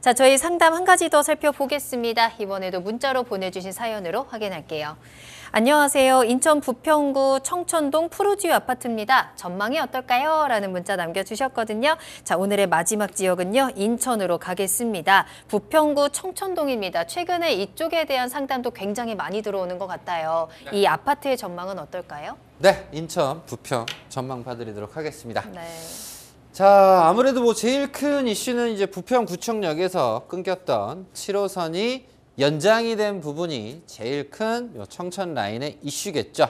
자, 저희 상담 한 가지 더 살펴보겠습니다. 이번에도 문자로 보내주신 사연으로 확인할게요. 안녕하세요. 인천 부평구 청천동 푸르지유 아파트입니다. 전망이 어떨까요? 라는 문자 남겨주셨거든요. 자, 오늘의 마지막 지역은요. 인천으로 가겠습니다. 부평구 청천동입니다. 최근에 이쪽에 대한 상담도 굉장히 많이 들어오는 것 같아요. 네. 이 아파트의 전망은 어떨까요? 네, 인천 부평 전망 봐드리도록 하겠습니다. 네. 자 아무래도 뭐 제일 큰 이슈는 이제 부평구청역에서 끊겼던 7호선이 연장이 된 부분이 제일 큰 청천 라인의 이슈겠죠.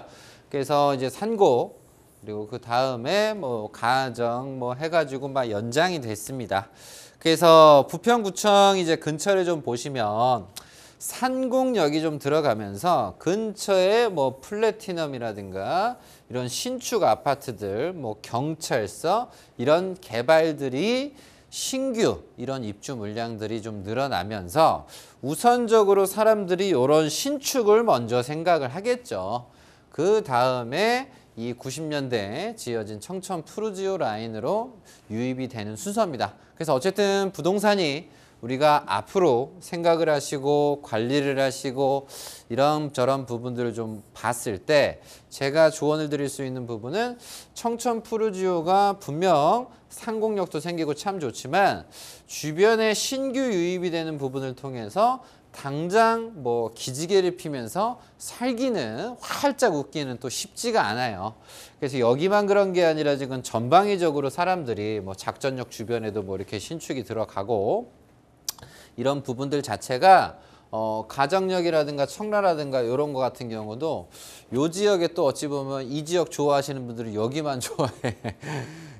그래서 이제 산고 그리고 그 다음에 뭐 가정 뭐 해가지고 막 연장이 됐습니다. 그래서 부평구청 이제 근처를 좀 보시면 산곡역이 좀 들어가면서 근처에 뭐 플래티넘이라든가 이런 신축 아파트들, 뭐 경찰서 이런 개발들이 신규 이런 입주 물량들이 좀 늘어나면서 우선적으로 사람들이 이런 신축을 먼저 생각을 하겠죠. 그 다음에 이 90년대에 지어진 청천 푸르지오 라인으로 유입이 되는 순서입니다. 그래서 어쨌든 부동산이 우리가 앞으로 생각을 하시고 관리를 하시고 이런저런 부분들을 좀 봤을 때 제가 조언을 드릴 수 있는 부분은 청천 푸르지오가 분명 상공력도 생기고 참 좋지만 주변에 신규 유입이 되는 부분을 통해서 당장 뭐 기지개를 피면서 살기는 활짝 웃기는 또 쉽지가 않아요. 그래서 여기만 그런 게 아니라 지금 전방위적으로 사람들이 뭐 작전역 주변에도 뭐 이렇게 신축이 들어가고 이런 부분들 자체가 어, 가정역이라든가 청라라든가 이런 것 같은 경우도 이 지역에 또 어찌 보면 이 지역 좋아하시는 분들은 여기만 좋아해.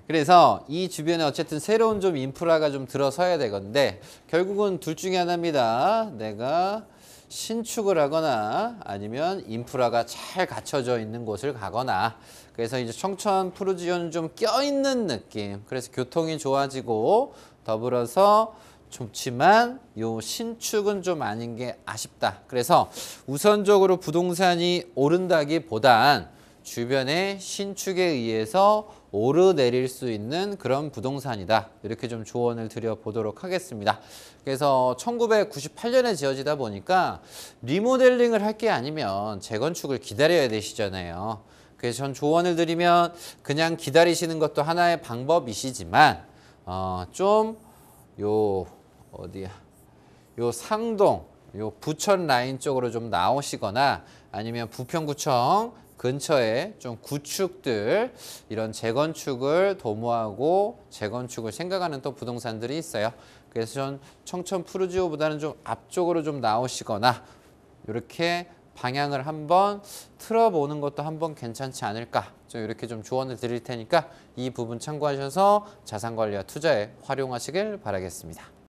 그래서 이 주변에 어쨌든 새로운 좀 인프라가 좀 들어서야 되건데 결국은 둘 중에 하나입니다. 내가 신축을 하거나 아니면 인프라가 잘 갖춰져 있는 곳을 가거나 그래서 이제 청천 푸르지온는좀 껴있는 느낌 그래서 교통이 좋아지고 더불어서 좋지만 요 신축은 좀 아닌 게 아쉽다. 그래서 우선적으로 부동산이 오른다기보단 주변의 신축에 의해서 오르내릴 수 있는 그런 부동산이다. 이렇게 좀 조언을 드려보도록 하겠습니다. 그래서 1998년에 지어지다 보니까 리모델링을 할 게 아니면 재건축을 기다려야 되시잖아요. 그래서 전 조언을 드리면 그냥 기다리시는 것도 하나의 방법이시지만 어, 좀요 어디야? 요 상동, 요 부천 라인 쪽으로 좀 나오시거나 아니면 부평구청 근처에 좀 구축들 이런 재건축을 도모하고 재건축을 생각하는 또 부동산들이 있어요. 그래서 전 청천 푸르지오보다는 좀 앞쪽으로 좀 나오시거나 이렇게 방향을 한번 틀어보는 것도 한번 괜찮지 않을까 좀 이렇게 좀 조언을 드릴 테니까 이 부분 참고하셔서 자산관리와 투자에 활용하시길 바라겠습니다.